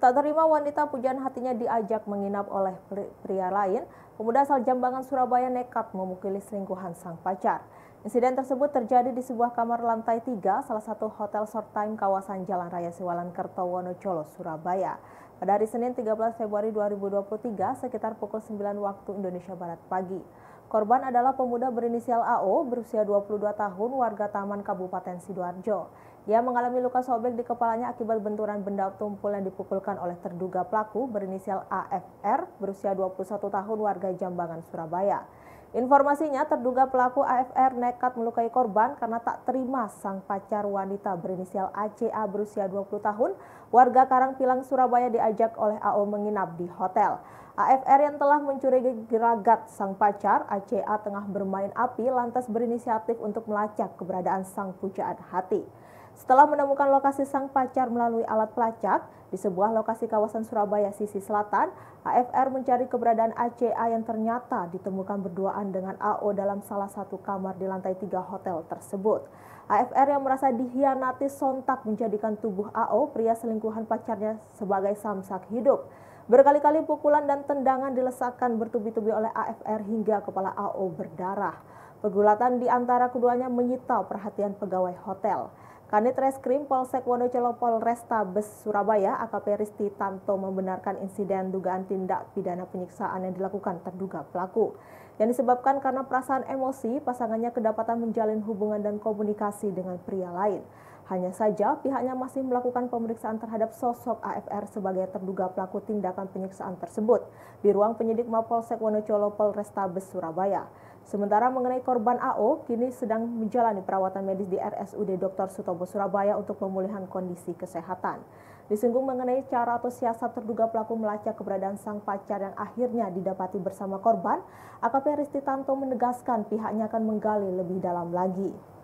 Tak terima wanita pujian hatinya diajak menginap oleh pria lain, pemuda asal Jambangan Surabaya nekat memukuli selingkuhan sang pacar. Insiden tersebut terjadi di sebuah kamar lantai tiga salah satu hotel short time kawasan Jalan Raya Siwalan Kertowono Colo, Surabaya. Pada hari Senin 13 Februari 2023, sekitar pukul 9 waktu Indonesia Barat pagi. Korban adalah pemuda berinisial AO berusia 22 tahun warga Taman Kabupaten Sidoarjo. Ia mengalami luka sobek di kepalanya akibat benturan benda tumpul yang dipukulkan oleh terduga pelaku berinisial AFR berusia 21 tahun warga Jambangan, Surabaya. Informasinya terduga pelaku AFR nekat melukai korban karena tak terima sang pacar wanita berinisial ACA berusia 20 tahun warga Karangpilang Surabaya diajak oleh AO menginap di hotel. AFR yang telah mencurigai geragat sang pacar, ACA tengah bermain api lantas berinisiatif untuk melacak keberadaan sang pujaan hati. Setelah menemukan lokasi sang pacar melalui alat pelacak di sebuah lokasi kawasan Surabaya sisi selatan, AFR mencari keberadaan ACA yang ternyata ditemukan berduaan dengan AO dalam salah satu kamar di lantai tiga hotel tersebut. AFR yang merasa dihianati sontak menjadikan tubuh AO, pria selingkuhan pacarnya, sebagai samsak hidup. Berkali-kali pukulan dan tendangan dilesakkan bertubi-tubi oleh AFR hingga kepala AO berdarah. Pegulatan di antara keduanya menyita perhatian pegawai hotel. Kanit Reskrim Polsek Wonocolo Polrestabes Surabaya AKP Risti Tanto membenarkan insiden dugaan tindak pidana penyiksaan yang dilakukan terduga pelaku. Yang disebabkan karena perasaan emosi, pasangannya kedapatan menjalin hubungan dan komunikasi dengan pria lain. Hanya saja pihaknya masih melakukan pemeriksaan terhadap sosok AFR sebagai terduga pelaku tindakan penyiksaan tersebut di ruang penyidik Mapolsek Wonocolo Polrestabes Surabaya. Sementara mengenai korban AO, kini sedang menjalani perawatan medis di RSUD Dr. Sutopo Surabaya untuk pemulihan kondisi kesehatan. Disinggung mengenai cara atau siasat terduga pelaku melacak keberadaan sang pacar yang akhirnya didapati bersama korban, AKP Risti Tanto menegaskan pihaknya akan menggali lebih dalam lagi.